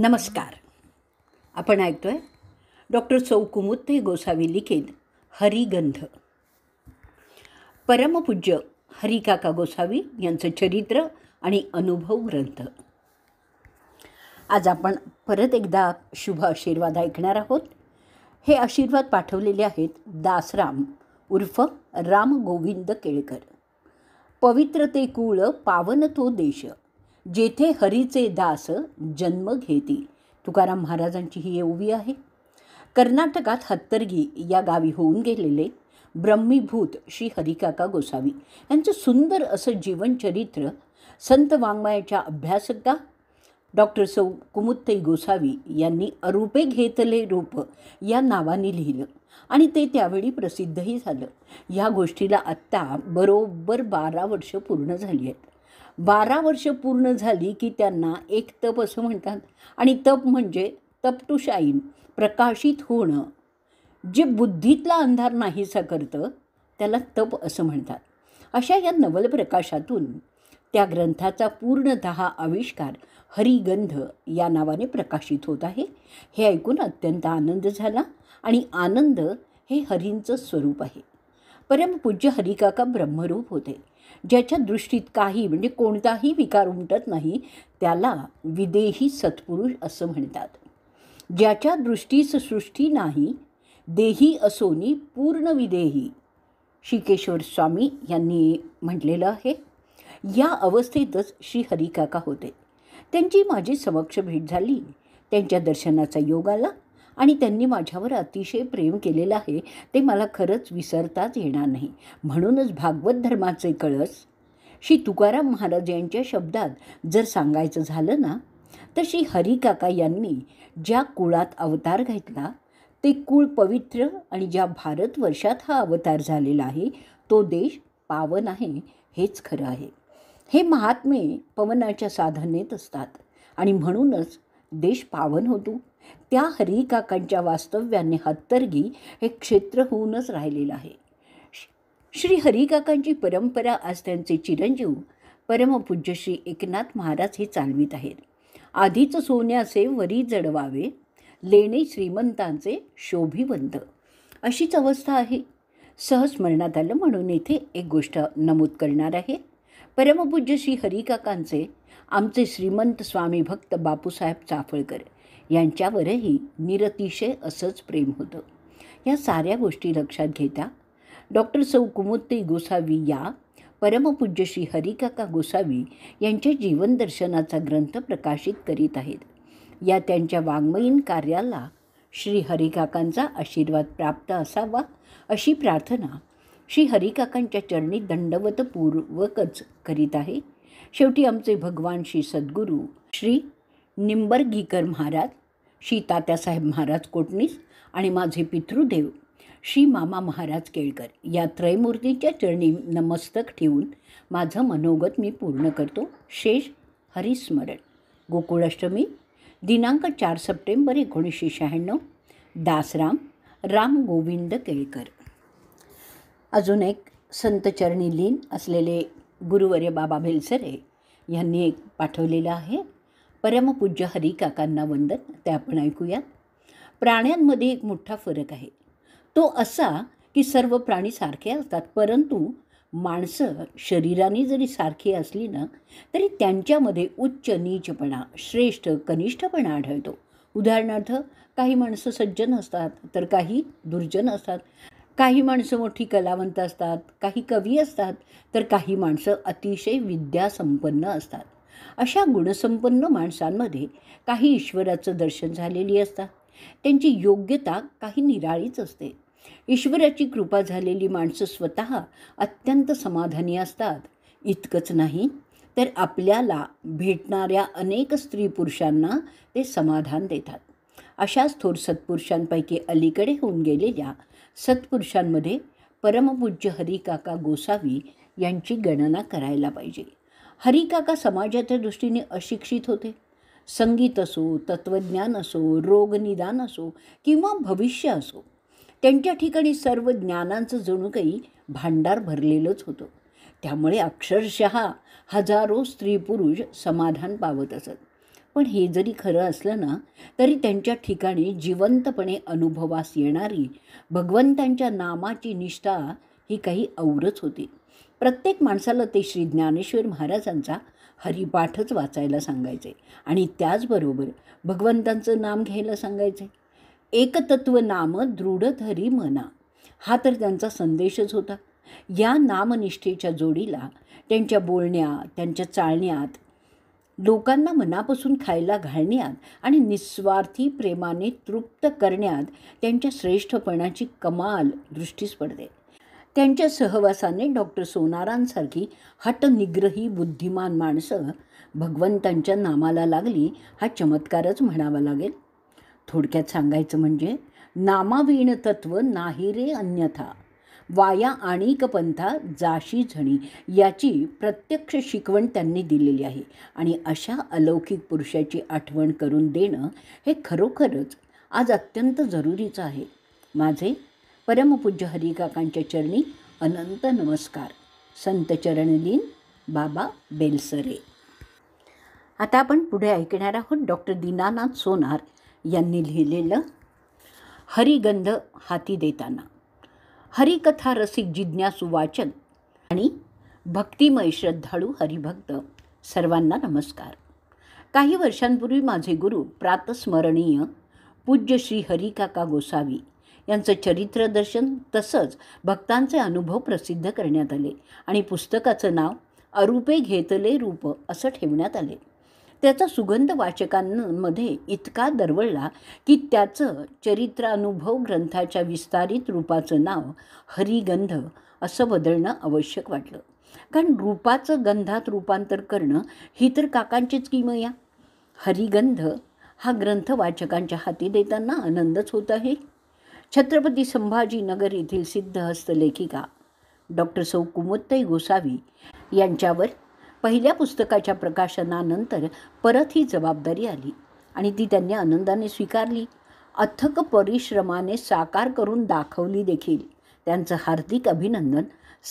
नमस्कार आपण ऐकतो आहे डॉक्टर चौकुमुत्ते गोसावी लिखित हरिगंध परमपूज्य हरिकाका गोसावी यांचं चरित्र आणि अनुभव ग्रंथ आज आपण परत एकदा शुभ आशीर्वाद ऐकणार आहोत हे आशीर्वाद पाठवलेले आहेत दासराम उर्फ राम गोविंद केळकर पवित्र ते कुळ पावन तो देश जेथे हरीचे दास जन्म घेतील तुकाराम महाराजांची ही ओवी आहे कर्नाटकात हत्तरगी या गावी होऊन गेलेले ब्रह्मीभूत श्री हरिकाका गोसावी यांचं सुंदर असं जीवनचरित्र संत वाङ्मयाच्या अभ्यासका डॉक्टर सौ कुमुत्तई गोसावी यांनी अरूपे घेतले रूप या नावाने लिहिलं आणि ते त्यावेळी प्रसिद्धही झालं ह्या गोष्टीला आत्ता बरोबर बारा वर्ष पूर्ण झाली आहेत बारा वर्ष पूर्ण झाली की त्यांना एक तप असं म्हणतात आणि तप म्हणजे तप टू शाईन प्रकाशित होणं जे बुद्धीतला अंधार नाहीसा करतं त्याला तप असं म्हणतात अशा या नवलप्रकाशातून त्या ग्रंथाचा पूर्णतः आविष्कार हरिगंध या नावाने प्रकाशित होत आहे हे ऐकून अत्यंत आनंद झाला आणि आनंद हे हरींचं स्वरूप आहे परमपूज्य हरिकाका ब्रह्मरूप होते ज्याच्या दृष्टीत काही म्हणजे कोणताही विकार उमटत नाही त्याला विदेही सत्पुरुष असं म्हणतात ज्याच्या दृष्टीस सृष्टी नाही देही असोनी पूर्ण विदेही श्रीकेश्वर स्वामी यांनी म्हटलेलं आहे या अवस्थेतच श्री हरिकाका होते त्यांची माझी समक्ष भेट झाली त्यांच्या दर्शनाचा योग आला आणि त्यांनी माझ्यावर अतिशय प्रेम केलेलं आहे ते मला खरंच विसरताच येणार नाही म्हणूनच भागवत धर्माचे कळस श्री तुकाराम महाराज यांच्या शब्दात जर सांगायचं झालं ना तर श्री हरिकाका यांनी ज्या कुळात अवतार घेतला ते कुळ पवित्र आणि ज्या भारतवर्षात हा अवतार झालेला आहे तो देश पावन आहे हेच खरं आहे हे महात्मे पवनाच्या साधनेत असतात आणि म्हणूनच देश पावन होतो त्या हरिकाकांच्या वास्तव्याने हत्तरगी हे क्षेत्र होऊनच राहिलेलं आहे श्री हरिकाकांची परंपरा आज त्यांचे चिरंजीव परमपूज्य श्री एकनाथ महाराज हे चालवित आहेत आधीच सोन्याचे वरी जडवावे लेणे श्रीमंतांचे शोभिवंत अशीच अवस्था आहे सहज स्मरणात आलं म्हणून येथे एक गोष्ट नमूद करणार आहे परमपूज्य श्री हरिकाकांचे आमचे श्रीमंत स्वामी भक्त बापूसाहेब चाफळकर यांच्यावरही निरतिशय असंच प्रेम होतं या साऱ्या गोष्टी लक्षात घेता डॉक्टर सौ कुमुत्ती गोसावी या परमपूज्य श्री हरिकाका गोसावी यांच्या जीवनदर्शनाचा ग्रंथ प्रकाशित करीत आहेत या त्यांच्या वाङ्मयीन कार्याला श्री हरिकाकांचा आशीर्वाद प्राप्त असावा अशी प्रार्थना श्री हरिकाकांच्या चरणी दंडवतपूर्वकच करीत आहे शेवटी आमचे भगवान श्री सद्गुरू श्री निंबरगीकर महाराज श्री तात्यासाहेब महाराज कोटणीस आणि माझे पितृदेव श्री मामा महाराज केळकर या त्रयमूर्तीच्या चरणी नमस्तक ठेवून माझं मनोगत मी पूर्ण करतो शेष हरिस्मरण गोकुळाष्टमी दिनांक चार सप्टेंबर एकोणीसशे शहाण्णव दासराम राम गोविंद केळकर अजून एक संतचरणी लीन असलेले गुरुवर्य बाबा भेलसरे यांनी एक पाठवलेलं आहे परमपूज्य हरिकाकांना वंदन ते आपण ऐकूयात प्राण्यांमध्ये एक मोठा फरक आहे तो असा की सर्व प्राणी सारखे असतात परंतु माणसं शरीराने जरी सारखी असली ना तरी त्यांच्यामध्ये उच्च नीचपणा श्रेष्ठ कनिष्ठपणा आढळतो उदाहरणार्थ काही माणसं सज्जन असतात तर काही दुर्जन असतात काही माणसं मोठी कलावंत असतात काही कवी असतात तर काही माणसं अतिशय विद्यासंपन्न असतात अशा गुणसंपन्न माणसांमध्ये काही ईश्वराचं दर्शन झालेली असतात त्यांची योग्यता काही निराळीच असते ईश्वराची कृपा झालेली माणसं स्वतः अत्यंत समाधानी असतात इतकंच नाही तर आपल्याला भेटणाऱ्या अनेक स्त्री पुरुषांना ते समाधान देतात अशाच थोर सत्पुरुषांपैकी अलीकडे होऊन गेलेल्या सत्पुरुषांमध्ये परमपूज्य हरिकाका गोसावी यांची गणना करायला पाहिजे हरिकाका समाजाच्या दृष्टीने अशिक्षित होते संगीत असो तत्त्वज्ञान असो रोगनिदान असो किंवा भविष्य असो त्यांच्या ठिकाणी सर्व ज्ञानांचं जणू काही भांडार भरलेलंच होतं त्यामुळे अक्षरशः हजारो स्त्री पुरुष समाधान पावत असत पण हे जरी खरं असलं ना तरी त्यांच्या ठिकाणी जिवंतपणे अनुभवास येणारी भगवंतांच्या नामाची निष्ठा ही काही औरच होती प्रत्येक माणसाला ते श्री ज्ञानेश्वर महाराजांचा हरिपाठच वाचायला सांगायचे आणि त्याचबरोबर भगवंतांचं नाम घ्यायला सांगायचे एकतत्व नाम हरी मना हा तर त्यांचा संदेशच होता या नामनिष्ठेच्या जोडीला त्यांच्या बोलण्यात त्यांच्या चालण्यात लोकांना मनापासून खायला घालण्यात आणि निस्वार्थी प्रेमाने तृप्त करण्यात त्यांच्या श्रेष्ठपणाची कमाल दृष्टीस पडते त्यांच्या सहवासाने डॉक्टर सोनारांसारखी हटनिग्रही बुद्धिमान माणसं भगवंतांच्या नामाला लागली हा चमत्कारच म्हणावा लागेल थोडक्यात सांगायचं म्हणजे नामावीण तत्व नाही रे अन्यथा वाया आणिक पंथा जाशी झणी याची प्रत्यक्ष शिकवण त्यांनी दिलेली आहे आणि अशा अलौकिक पुरुषाची आठवण करून देणं हे खरोखरच आज अत्यंत जरुरीचं आहे माझे परमपूज्य हरिकाकांच्या चरणी अनंत नमस्कार संत चरणलीन बाबा बेलसरे आता आपण पुढे ऐकणार आहोत डॉक्टर दीनानाथ सोनार यांनी लिहिलेलं हरिगंध हाती देताना हरिकथा रसिक जिज्ञासू वाचन आणि भक्तिमय श्रद्धाळू हरिभक्त सर्वांना नमस्कार काही वर्षांपूर्वी माझे गुरु प्रातस्मरणीय पूज्य श्री हरिकाका गोसावी यांचं चरित्रदर्शन तसंच भक्तांचे अनुभव प्रसिद्ध करण्यात आले आणि पुस्तकाचं नाव अरूपे घेतले रूप असं ठेवण्यात आले त्याचा सुगंध वाचकांमध्ये इतका दरवळला की त्याचं चरित्रानुभव ग्रंथाच्या विस्तारित रूपाचं नाव हरिगंध असं बदलणं आवश्यक वाटलं कारण रूपाचं गंधात रूपांतर करणं ही तर काकांचीच किमया हरिगंध हा ग्रंथ वाचकांच्या हाती देताना आनंदच होत आहे छत्रपती संभाजीनगर येथील सिद्धहस्त लेखिका डॉक्टर सौ गोसावी यांच्यावर पहिल्या पुस्तकाच्या प्रकाशनानंतर परत ही जबाबदारी आली आणि ती त्यांनी आनंदाने स्वीकारली अथक परिश्रमाने साकार करून दाखवली देखील त्यांचं हार्दिक अभिनंदन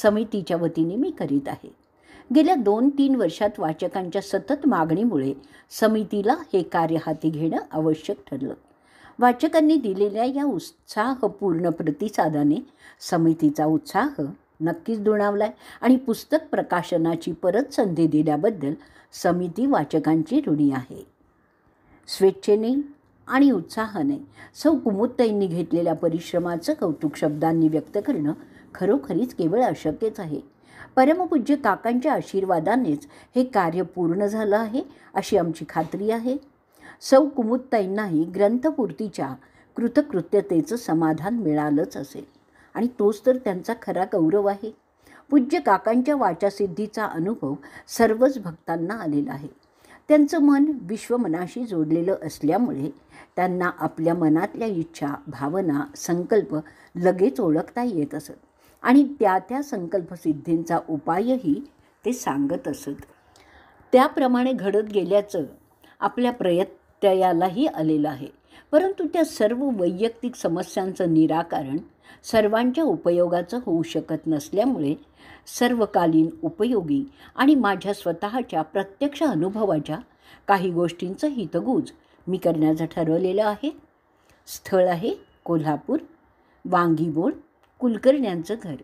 समितीच्या वतीने मी करीत आहे गेल्या दोन तीन वर्षात वाचकांच्या सतत मागणीमुळे समितीला हे कार्य हाती घेणं आवश्यक ठरलं वाचकांनी दिलेल्या या उत्साहपूर्ण प्रतिसादाने समितीचा उत्साह नक्कीच दुणावला आहे आणि पुस्तक प्रकाशनाची परत संधी दिल्याबद्दल समिती वाचकांची ऋणी आहे स्वेच्छेने आणि उत्साहाने सौ कुमुत्ताईंनी घेतलेल्या परिश्रमाचं कौतुक शब्दांनी व्यक्त करणं खरोखरीच केवळ अशक्यच आहे परमपूज्य काकांच्या आशीर्वादानेच हे कार्य पूर्ण झालं आहे अशी आमची खात्री आहे सौ कुमुत्ताईंनाही ग्रंथपूर्तीच्या कृतकृत्यतेचं समाधान मिळालंच असेल आणि तोच तर त्यांचा खरा गौरव आहे पूज्य काकांच्या वाचासिद्धीचा अनुभव सर्वच भक्तांना आलेला आहे त्यांचं मन विश्वमनाशी जोडलेलं असल्यामुळे त्यांना आपल्या मनातल्या इच्छा भावना संकल्प लगेच ओळखता येत असत आणि त्या त्या संकल्पसिद्धींचा उपायही ते सांगत असत त्याप्रमाणे घडत गेल्याचं आपल्या प्रयत्न यालाही आलेलं आहे परंतु त्या सर्व वैयक्तिक समस्यांचं निराकरण सर्वांच्या उपयोगाचं होऊ शकत नसल्यामुळे सर्वकालीन उपयोगी आणि माझ्या स्वतःच्या प्रत्यक्ष अनुभवाच्या काही गोष्टींचं हितगूज मी करण्याचं ठरवलेलं आहे स्थळ आहे कोल्हापूर वांगीबोळ कुलकर्ण्यांचं घर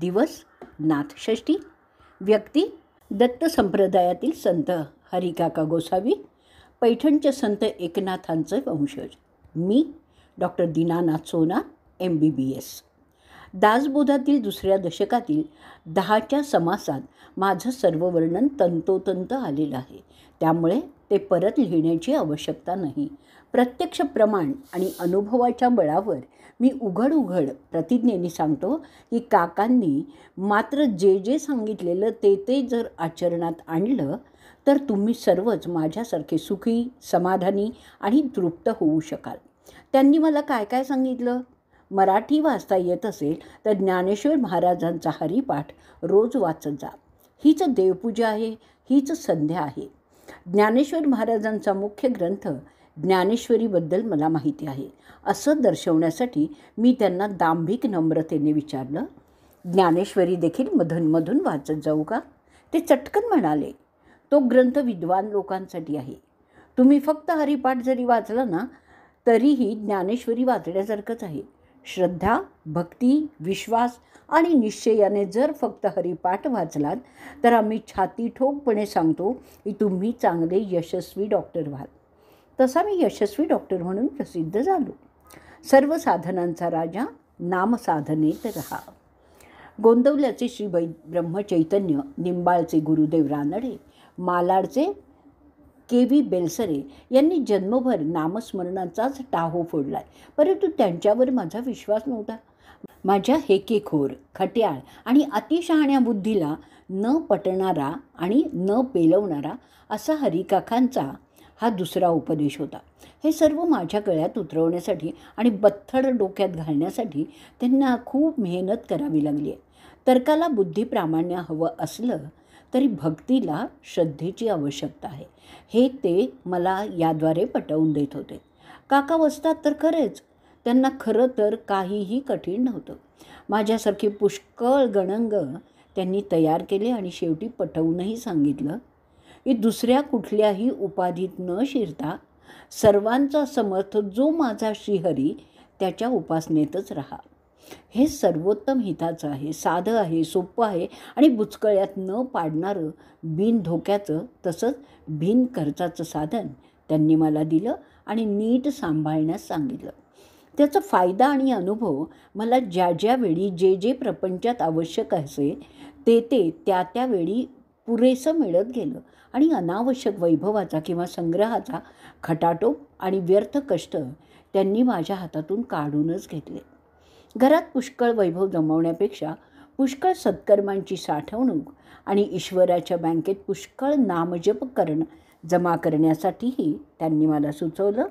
दिवस नाथषष्ठी व्यक्ती दत्त संप्रदायातील संत हरिकाका गोसावी पैठणचे संत एकनाथांचे वंशज मी डॉक्टर दीनानाथ सोना एम बी बी एस दासबोधातील दुसऱ्या दशकातील दहाच्या समासात माझं सर्व वर्णन तंतोतंत आलेलं आहे त्यामुळे ते परत लिहिण्याची आवश्यकता नाही प्रत्यक्ष प्रमाण आणि अनुभवाच्या बळावर मी उघड उघड प्रतिज्ञेने सांगतो की काकांनी मात्र जे जे सांगितलेलं ते ते जर आचरणात आणलं तर तुम्ही सर्वच माझ्यासारखे सुखी समाधानी आणि तृप्त होऊ शकाल त्यांनी मला काय काय सांगितलं मराठी वाचता येत असेल तर ज्ञानेश्वर महाराजांचा हरिपाठ रोज वाचत जा हीच देवपूजा आहे हीच संध्या आहे ज्ञानेश्वर महाराजांचा मुख्य ग्रंथ ज्ञानेश्वरीबद्दल मला माहिती आहे असं दर्शवण्यासाठी मी त्यांना दांभिक नम्रतेने विचारलं ज्ञानेश्वरी देखील मधूनमधून वाचत जाऊ का ते चटकन म्हणाले तो ग्रंथ विद्वान लोकांसाठी आहे तुम्ही फक्त हरिपाठ जरी वाचला ना तरीही ज्ञानेश्वरी वाचण्यासारखंच आहे श्रद्धा भक्ती विश्वास आणि निश्चयाने जर फक्त हरिपाठ वाचलात तर आम्ही छाती ठोकपणे सांगतो की तुम्ही चांगले यशस्वी डॉक्टर व्हाल तसा मी यशस्वी डॉक्टर म्हणून प्रसिद्ध झालो सर्व साधनांचा राजा नामसाधनेत राहा गोंदवल्याचे श्री बै ब्रह्मचैतन्य निंबाळचे गुरुदेव रानडे मालाडचे के व्ही बेलसरे यांनी जन्मभर नामस्मरणाचाच टाहो फोडला आहे परंतु त्यांच्यावर माझा विश्वास नव्हता माझ्या हेकेखोर खट्याळ आणि अतिशहाण्या बुद्धीला न पटणारा आणि न पेलवणारा असा हरिकाकांचा हा दुसरा उपदेश होता हे सर्व माझ्या गळ्यात उतरवण्यासाठी आणि बत्थड डोक्यात घालण्यासाठी त्यांना खूप मेहनत करावी लागली आहे तर्काला प्रामाण्य हवं असलं तरी भक्तीला श्रद्धेची आवश्यकता आहे हे ते मला याद्वारे पटवून देत होते काका वसतात तर खरेच त्यांना खरं तर काहीही कठीण नव्हतं माझ्यासारखे पुष्कळ गणंग त्यांनी तयार केले आणि शेवटी पटवूनही सांगितलं की दुसऱ्या कुठल्याही उपाधीत न शिरता सर्वांचा समर्थ जो माझा श्रीहरी त्याच्या उपासनेतच राहा हे सर्वोत्तम हिताचं आहे साधं आहे सोपं आहे आणि बुचकळ्यात न पाडणारं बिन धोक्याचं तसंच बिन खर्चाचं साधन त्यांनी मला दिलं आणि नीट सांभाळण्यास सांगितलं त्याचा फायदा आणि अनुभव मला ज्या ज्यावेळी जे जे प्रपंचात आवश्यक असे ते ते त्या त्यावेळी पुरेसं मिळत गेलं आणि अनावश्यक वैभवाचा किंवा संग्रहाचा खटाटोप आणि व्यर्थ कष्ट त्यांनी माझ्या हातातून काढूनच घेतले घरात पुष्कळ वैभव जमवण्यापेक्षा पुष्कळ सत्कर्मांची साठवणूक आणि ईश्वराच्या बँकेत पुष्कळ नामजप करणं जमा करण्यासाठीही त्यांनी मला सुचवलं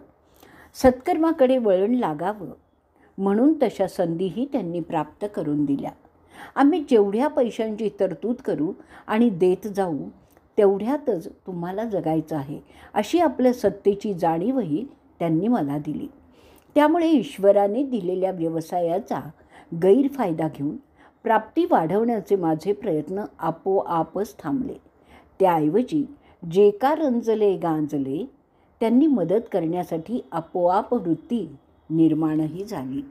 सत्कर्माकडे वळण लागावं म्हणून तशा संधीही त्यांनी प्राप्त करून दिल्या आम्ही जेवढ्या पैशांची तरतूद करू आणि देत जाऊ तेवढ्यातच तुम्हाला जगायचं आहे अशी आपल्या सत्तेची जाणीवही त्यांनी मला दिली त्यामुळे ईश्वराने दिलेल्या व्यवसायाचा गैरफायदा घेऊन प्राप्ती वाढवण्याचे माझे प्रयत्न आपोआपच थांबले त्याऐवजी जे का रंजले गांजले त्यांनी मदत करण्यासाठी आपोआप वृत्ती निर्माणही झाली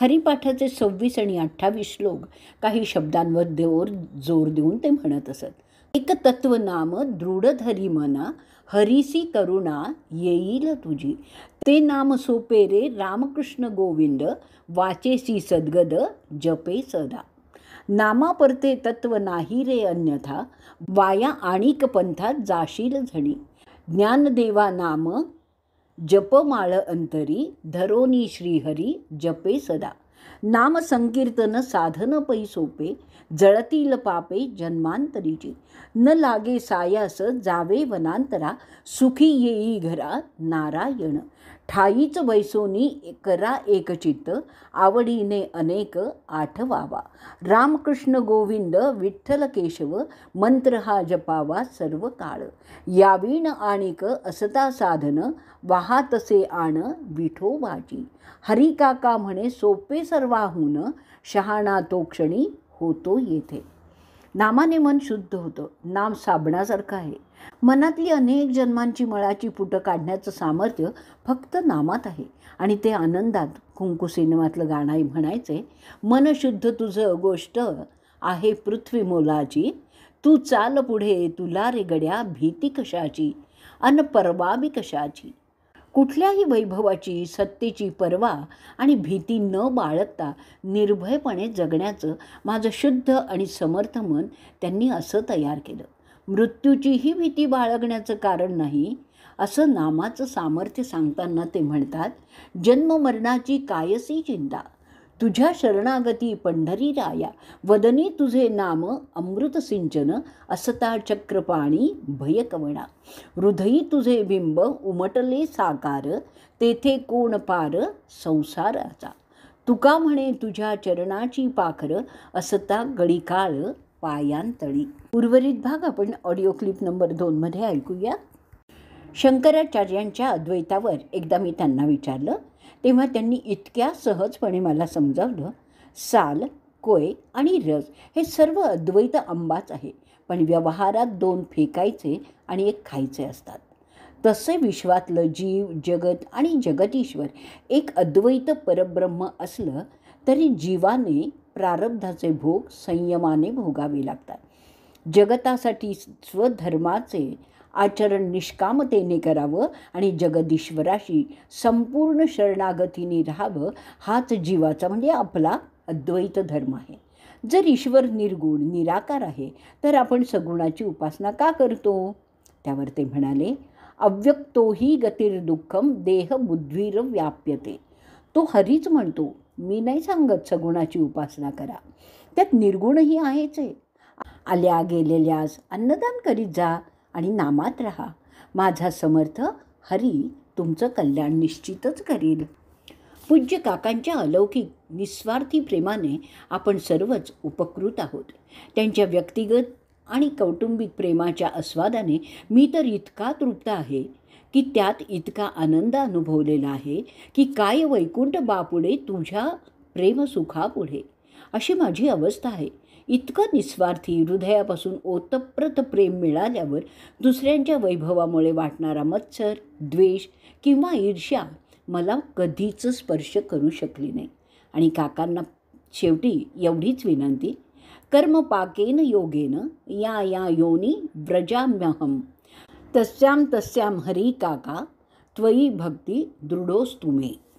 हरिपाठाचे सव्वीस आणि अठ्ठावीस श्लोक काही शब्दांवर जोर देऊन ते म्हणत असत एक तत्व नाम दृढधरी मना हरिसी करुणा येईल तुझी ते नाम सोपे रे रामकृष्ण गोविंद वाचेसी सद्गद जपे सदा नामापरते तत्व नाही रे अन्यथा वाया आणिक पंथात जाशील झणी ज्ञानदेवा नाम जपमाळ अंतरी धरोनी श्रीहरी जपे सदा नाम संकीर्तन साधन पै सोपे जळतील पापे जन्मांतरीची न लागे सायास जावे वनांतरा सुखी येई घरा नारायण ठाईच वैसोनी करा एकचित्त आवडीने अनेक आठवावा रामकृष्ण गोविंद विठ्ठल केशव मंत्र हा जपावा सर्व काळ यावीण आणिक असता साधन वाहातसे आण वाजी, हरिकाका म्हणे सोपे सर्वाहून शहाणा तो क्षणी होतो येथे नामाने मन शुद्ध होतं नाम साबणासारखं आहे मनातली अनेक जन्मांची मळाची पुटं काढण्याचं सामर्थ्य फक्त नामात आहे आणि ते आनंदात कुंकू सिनेमातलं गाणं म्हणायचे मन शुद्ध तुझं गोष्ट आहे पृथ्वी मोलाची तू चाल पुढे तुला रे गड्या भीती कशाची अन परवा कशाची कुठल्याही वैभवाची सत्तेची पर्वा आणि भीती न बाळगता निर्भयपणे जगण्याचं माझं शुद्ध आणि समर्थ मन त्यांनी असं तयार केलं मृत्यूचीही भीती बाळगण्याचं कारण नाही असं नामाचं सामर्थ्य सांगताना ते म्हणतात जन्ममरणाची कायसी चिंता तुझ्या शरणागती पंढरी राया वदने तुझे नाम अमृत सिंचन असता चक्रपाणी भयकवणा हृदयी तुझे बिंब उमटले साकार तेथे कोण पार संसाराचा तुका म्हणे तुझ्या चरणाची पाखर असता गडिकाळ पायांतळी उर्वरित भाग आपण ऑडिओ क्लिप नंबर दोनमध्ये ऐकूया शंकराचार्यांच्या अद्वैतावर एकदा मी त्यांना विचारलं तेव्हा त्यांनी इतक्या सहजपणे मला समजावलं साल कोय आणि रस हे सर्व अद्वैत आंबाच आहे पण व्यवहारात दोन फेकायचे आणि एक खायचे असतात तसे विश्वातलं जीव जगत आणि जगतीश्वर एक अद्वैत परब्रह्म असलं तरी जीवाने प्रारब्धाचे भोग संयमाने भोगावे लागतात जगतासाठी स्वधर्माचे आचरण निष्कामतेने करावं आणि जगदीश्वराशी संपूर्ण शरणागतीने राहावं हाच जीवाचा म्हणजे आपला अद्वैत धर्म आहे जर ईश्वर निर्गुण निराकार आहे तर आपण सगुणाची उपासना का करतो त्यावर ते म्हणाले अव्यक्तो ही गतिर्दुःखम देह बुद्धीर व्याप्यते तो हरीच म्हणतो मी नाही सांगत सगुणाची उपासना करा त्यात निर्गुणही आहेच आहे आल्या गेलेल्यास अन्नदान करीत जा आणि नामात राहा माझा समर्थ हरी तुमचं कल्याण निश्चितच करील पूज्य काकांच्या अलौकिक निस्वार्थी प्रेमाने आपण सर्वच उपकृत आहोत त्यांच्या व्यक्तिगत आणि कौटुंबिक प्रेमाच्या आस्वादाने मी तर इतका तृप्त आहे की त्यात इतका आनंद अनुभवलेला आहे की काय वैकुंठ बापुढे तुझ्या प्रेमसुखापुढे अशी माझी अवस्था आहे इतकं निस्वार्थी हृदयापासून ओतप्रत प्रेम मिळाल्यावर दुसऱ्यांच्या वैभवामुळे वाटणारा मत्सर द्वेष किंवा ईर्ष्या मला कधीच स्पर्श करू शकली नाही आणि काकांना शेवटी एवढीच विनंती कर्मपाकेन योगेन या या योनी व्रजाम्यहम तस्याम तस्याम हरी काका त्वयी भक्ती दृढोस्तुमे